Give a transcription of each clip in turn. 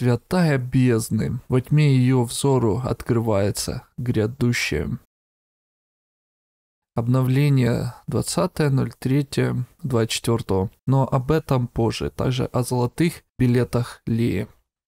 святая бездны, во тьме ее взору открывается грядущее. Обновление 20.03.24, но об этом позже, также о золотых билетах Ли.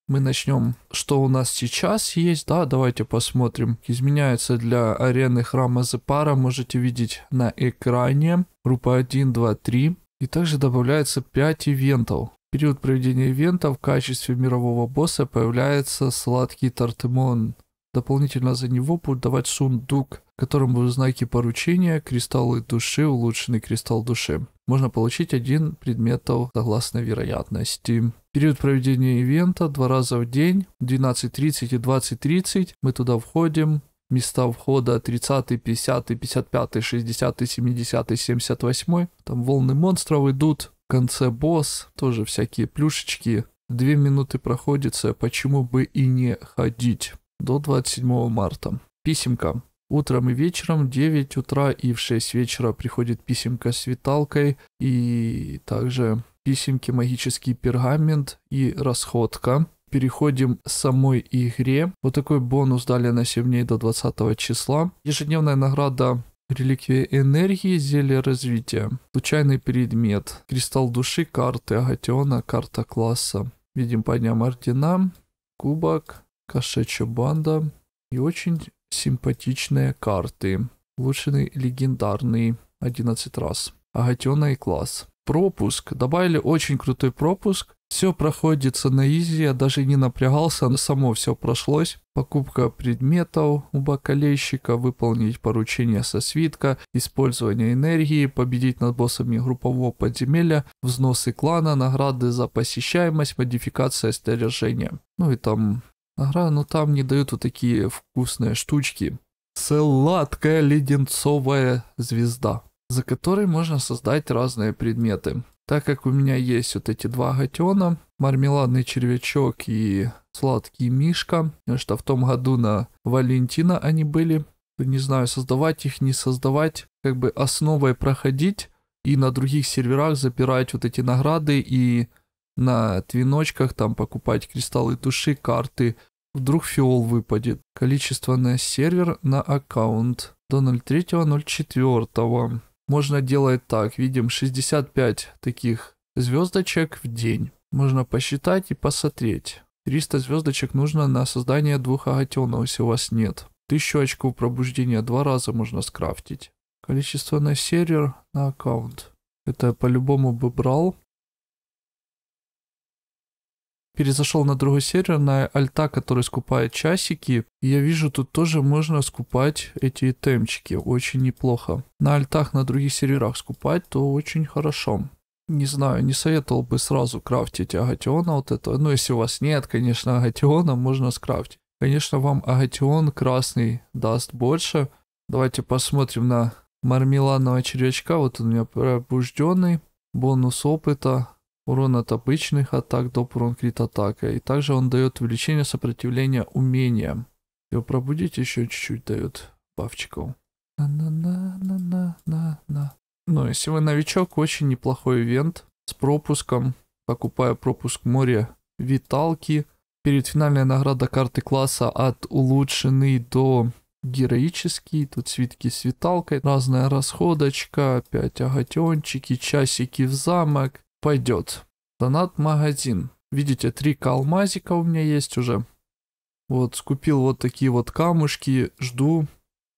Мы начнем, что у нас сейчас есть, да, давайте посмотрим. Изменяется для арены храма Зепара, можете видеть на экране, группа 1, 2, 3. И также добавляется 5 ивентов период проведения ивента в качестве мирового босса появляется сладкий Тартемон. Дополнительно за него будет давать сундук, в котором будут знаки поручения кристаллы души, улучшенный кристалл души. Можно получить один предметов согласно вероятности. Период проведения ивента два раза в день, 12.30 и 20.30. Мы туда входим, места входа 30, 50, 55, 60, 70, 78. Там волны монстров идут конце босс, тоже всякие плюшечки. Две минуты проходится, почему бы и не ходить. До 27 марта. Писемка. Утром и вечером, 9 утра и в 6 вечера приходит писемка с виталкой и также писемки магический пергамент и расходка. Переходим к самой игре. Вот такой бонус дали на 7 дней до 20 числа. Ежедневная награда реликвия энергии, зелье развития, случайный предмет, кристалл души, карты агатиона, карта класса. Видим подням дням ордена, кубок, кошачья банда и очень симпатичные карты. Улучшенный легендарный 11 раз. Агатиона и класс. Пропуск. Добавили очень крутой пропуск. Все проходится на изи, я даже не напрягался, но само все прошлось. Покупка предметов у бакалейщика, выполнить поручение со свитка, использование энергии, победить над боссами группового подземелья, взносы клана, награды за посещаемость, модификация снаряжения. Ну и там награда, но ну там не дают вот такие вкусные штучки. Сладкая леденцовая звезда, за которой можно создать разные предметы. Так как у меня есть вот эти два гатена, мармеладный червячок и сладкий мишка, потому что в том году на Валентина они были, не знаю, создавать их, не создавать, как бы основой проходить и на других серверах запирать вот эти награды и на твиночках там покупать кристаллы души карты. Вдруг фиол выпадет. Количество на сервер на аккаунт до 03.04. Можно делать так, видим 65 таких звездочек в день. Можно посчитать и посмотреть. 300 звездочек нужно на создание двух агатенов, если у вас нет. 1000 очков пробуждения два раза можно скрафтить. Количество на сервер, на аккаунт. Это я по-любому бы брал перезашел на другую серию, на альта, который скупает часики. я вижу, тут тоже можно скупать эти темчики. Очень неплохо. На альтах, на других серверах скупать, то очень хорошо. Не знаю, не советовал бы сразу крафтить агатиона вот это. Ну, если у вас нет, конечно, агатиона можно скрафтить. Конечно, вам агатион красный даст больше. Давайте посмотрим на мармеладного червячка. Вот он у меня пробужденный. Бонус опыта урон от обычных атак, до урон крит атака. И также он дает увеличение сопротивления умениям. Его пробудить еще чуть-чуть дает бафчиков. На-на-на-на-на-на. Ну, если вы новичок, очень неплохой ивент с пропуском. Покупая пропуск моря Виталки. Перед финальная награда карты класса от улучшенный до героический. Тут свитки с Виталкой, разная расходочка, опять агатенчики, часики в замок пойдет. Донат-магазин. Видите, три калмазика у меня есть уже. Вот, скупил вот такие вот камушки. Жду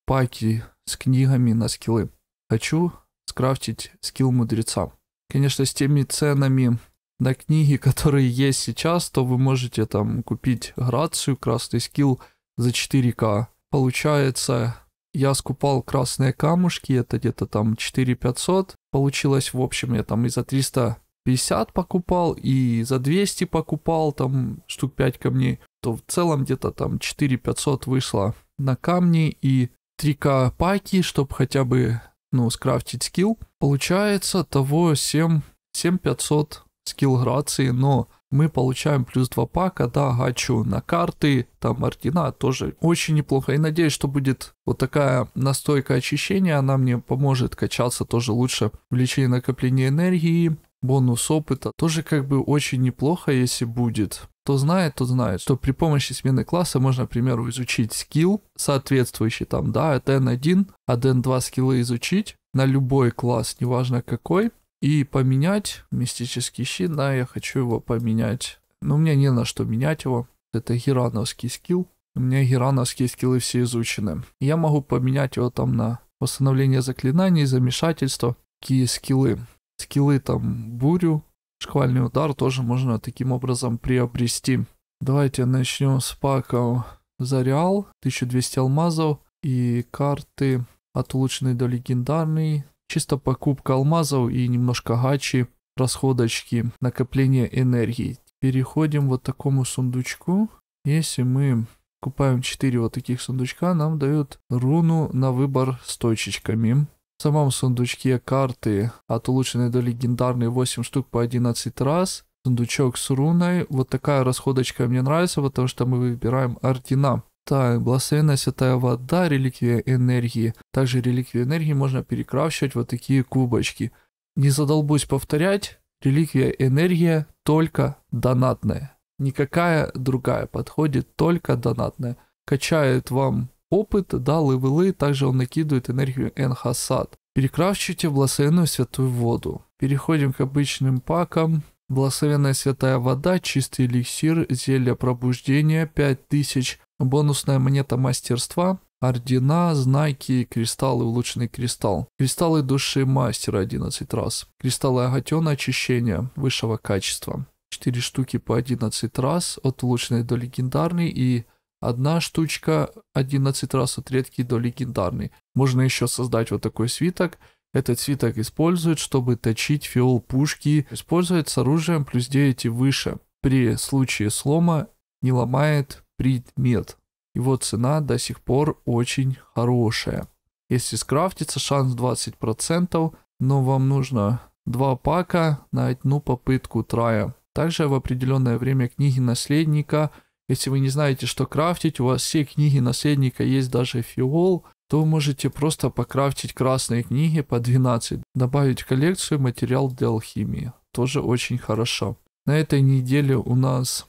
паки с книгами на скиллы. Хочу скрафтить скилл мудреца. Конечно, с теми ценами на книги, которые есть сейчас, то вы можете там купить грацию, красный скилл за 4К. Получается, я скупал красные камушки, это где-то там 4500. Получилось, в общем, я там и за 300 50 покупал и за 200 покупал, там штук 5 камней, то в целом где-то там 4 500 вышло на камни и 3к паки, чтобы хотя бы, ну, скрафтить скилл. Получается того 7, 7 500 скилл грации, но мы получаем плюс 2 пака, да, гачу на карты, там ордена тоже очень неплохо. И надеюсь, что будет вот такая настойка очищения, она мне поможет качаться тоже лучше в лечении накопления энергии, бонус опыта. Тоже как бы очень неплохо, если будет. Кто знает, тот знает, что при помощи смены класса можно, к примеру, изучить скилл соответствующий там, да, АТН 1, АТН 2 скиллы изучить на любой класс, неважно какой, и поменять мистический щит, да, я хочу его поменять. Но мне не на что менять его. Это герановский скилл. У меня герановские скиллы все изучены. Я могу поменять его там на восстановление заклинаний, замешательство, какие скиллы скиллы, там, бурю, шквальный удар тоже можно таким образом приобрести. Давайте начнем с паков за реал, 1200 алмазов и карты от улучшенной до легендарной. Чисто покупка алмазов и немножко гачи, расходочки, накопление энергии. Переходим вот к такому сундучку. Если мы купаем 4 вот таких сундучка, нам дают руну на выбор с точечками самом сундучке карты от улучшенной до легендарной 8 штук по 11 раз. Сундучок с руной. Вот такая расходочка мне нравится, потому что мы выбираем ордена. Так, благословенная святая вода, реликвия энергии. Также реликвия энергии можно перекрафчивать вот такие кубочки. Не задолбусь повторять, реликвия энергия только донатная. Никакая другая подходит, только донатная. Качает вам опыт, да, левелы, также он накидывает энергию Энхасад. Перекрафчите благословенную святую воду. Переходим к обычным пакам. Благословенная святая вода, чистый эликсир, зелье пробуждения, 5000, бонусная монета мастерства, ордена, знаки, кристаллы, улучшенный кристалл. Кристаллы души мастера 11 раз. Кристаллы агатена очищения высшего качества. 4 штуки по 11 раз, от улучшенной до легендарной и Одна штучка 11 раз от редки до легендарный Можно еще создать вот такой свиток. Этот свиток используют, чтобы точить фиол пушки. Использует с оружием плюс 9 и выше. При случае слома не ломает предмет. Его цена до сих пор очень хорошая. Если скрафтится, шанс 20%, но вам нужно 2 пака на одну попытку трая. Также в определенное время книги наследника если вы не знаете, что крафтить, у вас все книги наследника есть даже фиол, то вы можете просто покрафтить красные книги по 12, добавить в коллекцию материал для алхимии. Тоже очень хорошо. На этой неделе у нас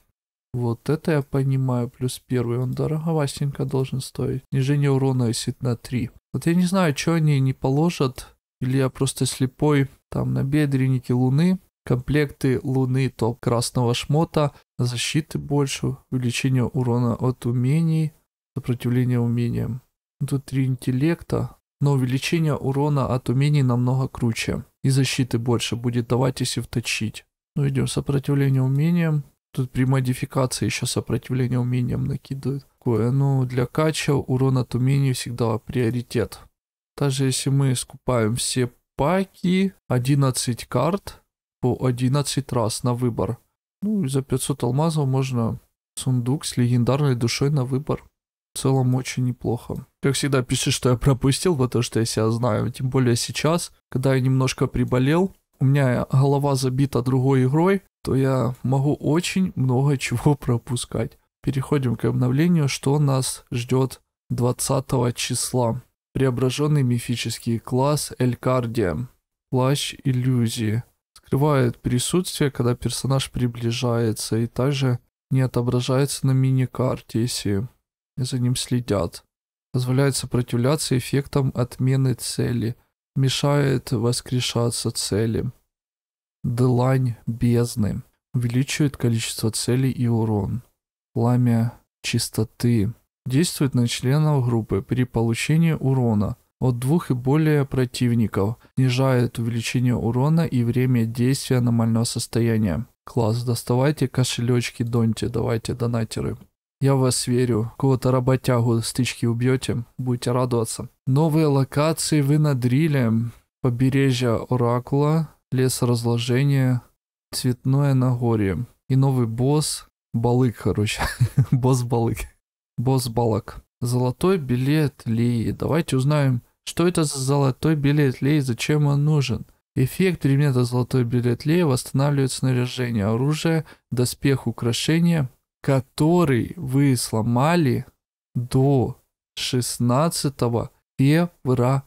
вот это я понимаю, плюс первый, он дороговастенько должен стоить. Снижение урона висит на 3. Вот я не знаю, что они не положат, или я просто слепой, там на бедреннике луны, комплекты луны топ красного шмота, защиты больше, увеличение урона от умений, сопротивление умениям. Тут три интеллекта, но увеличение урона от умений намного круче. И защиты больше будет давать, если вточить. Ну, идем сопротивление умениям. Тут при модификации еще сопротивление умениям накидывают. Такое, ну, для кача урон от умений всегда приоритет. Даже если мы скупаем все паки, 11 карт по 11 раз на выбор. Ну, за 500 алмазов можно сундук с легендарной душой на выбор. В целом очень неплохо. Как всегда, пиши, что я пропустил, потому что я себя знаю. Тем более сейчас, когда я немножко приболел, у меня голова забита другой игрой, то я могу очень много чего пропускать. Переходим к обновлению, что нас ждет 20 числа. Преображенный мифический класс Элькардия. Плащ иллюзии скрывает присутствие, когда персонаж приближается, и также не отображается на мини-карте, если за ним следят. Позволяет сопротивляться эффектам отмены цели. Мешает воскрешаться цели. Длань бездны. Увеличивает количество целей и урон. Пламя чистоты. Действует на членов группы при получении урона – от двух и более противников, снижает увеличение урона и время действия аномального состояния. Класс, доставайте кошелечки, доньте, давайте, донатеры. Я в вас верю. Кого-то работягу стычки убьете, будете радоваться. Новые локации вы надрили. Побережье Оракула, лес разложения, цветное Нагорье. И новый босс, балык, короче. босс балык. Босс балок. Золотой билет Лии. Давайте узнаем, что это за золотой билет Лей и зачем он нужен? Эффект предмета золотой билет Лей восстанавливает снаряжение, оружие, доспех, украшения, который вы сломали до 16 февраля.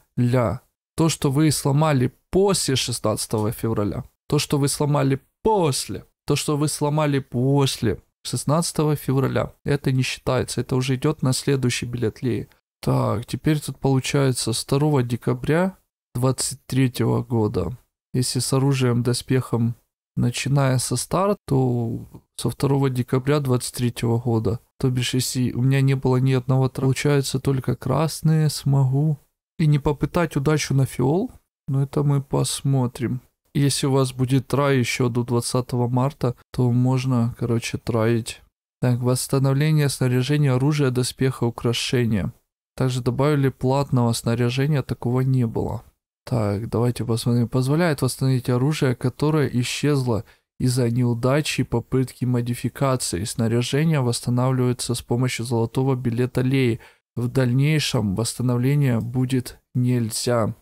То, что вы сломали после 16 февраля. То, что вы сломали после. То, что вы сломали после 16 февраля. Это не считается. Это уже идет на следующий билет Леи. Так, теперь тут получается с 2 декабря 23 года. Если с оружием, доспехом, начиная со старта, то со 2 декабря 23 года. То бишь, если у меня не было ни одного, получается только красные смогу. И не попытать удачу на фиол, но это мы посмотрим. Если у вас будет трай еще до 20 марта, то можно, короче, траить. Так, восстановление снаряжения оружия, доспеха, украшения. Также добавили платного снаряжения, такого не было. Так, давайте посмотрим. Позволяет восстановить оружие, которое исчезло из-за неудачи попытки модификации. Снаряжение восстанавливается с помощью золотого билета Леи. В дальнейшем восстановление будет нельзя.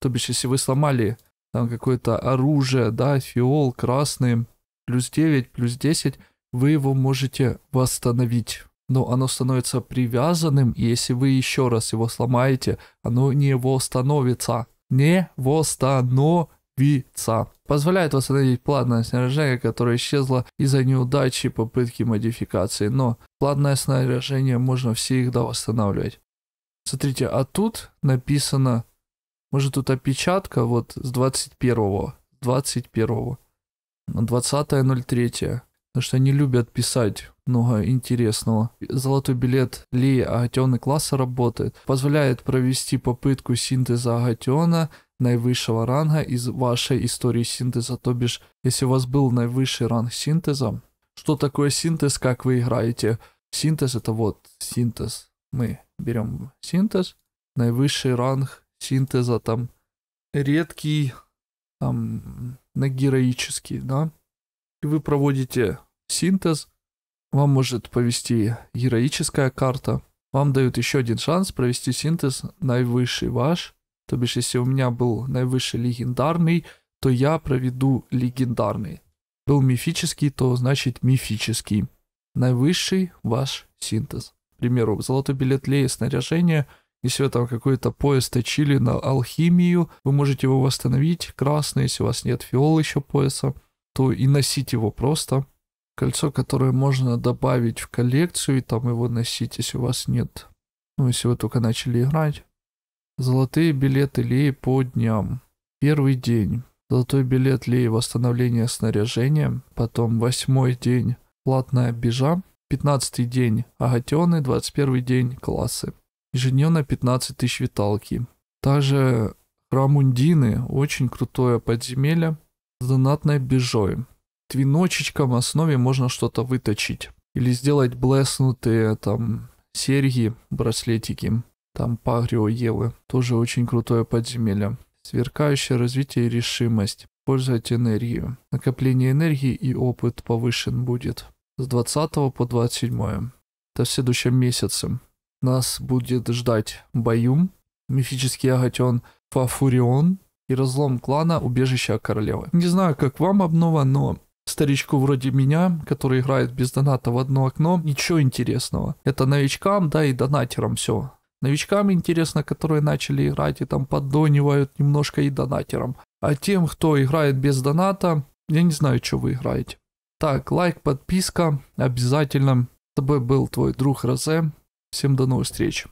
То бишь, если вы сломали там какое-то оружие, да, фиол красный, плюс 9, плюс 10, вы его можете восстановить но оно становится привязанным, и если вы еще раз его сломаете, оно не восстановится. Не восстановится. Позволяет восстановить платное снаряжение, которое исчезло из-за неудачи попытки модификации, но платное снаряжение можно всегда восстанавливать. Смотрите, а тут написано, может тут опечатка вот с 21-го, 21-го, 20.03 потому что они любят писать много интересного. Золотой билет Ли агатионный класса работает, позволяет провести попытку синтеза агатиона наивысшего ранга из вашей истории синтеза, то бишь, если у вас был наивысший ранг синтеза, что такое синтез, как вы играете? Синтез это вот синтез. Мы берем синтез, наивысший ранг синтеза там редкий, там, на героический, да? И вы проводите синтез, вам может повести героическая карта. Вам дают еще один шанс провести синтез наивысший ваш. То бишь, если у меня был наивысший легендарный, то я проведу легендарный. Был мифический, то значит мифический. Наивысший ваш синтез. К примеру, золотой билет Лея, снаряжение – если вы там какой-то пояс точили на алхимию, вы можете его восстановить. Красный, если у вас нет фиол еще пояса, то и носить его просто кольцо, которое можно добавить в коллекцию и там его носить, если у вас нет. Ну, если вы только начали играть. Золотые билеты Леи по дням. Первый день. Золотой билет Леи восстановление снаряжения. Потом восьмой день. Платная бежа. Пятнадцатый день агатены. Двадцать первый день классы. Ежедневно 15 тысяч виталки. Также Храмундины. Очень крутое подземелье. С донатной бежой твиночечком основе можно что-то выточить. Или сделать блеснутые там серьги, браслетики. Там Пагрио Евы. Тоже очень крутое подземелье. Сверкающее развитие и решимость. Пользовать энергию. Накопление энергии и опыт повышен будет. С 20 по 27. Это в следующем месяце. Нас будет ждать Баюм, мифический агатен Фафурион и разлом клана Убежища Королевы. Не знаю, как вам обнова, но старичку вроде меня, который играет без доната в одно окно, ничего интересного. Это новичкам, да, и донатерам все. Новичкам интересно, которые начали играть и там поддонивают немножко и донатерам. А тем, кто играет без доната, я не знаю, что вы играете. Так, лайк, подписка обязательно. С тобой был твой друг Розе. Всем до новых встреч.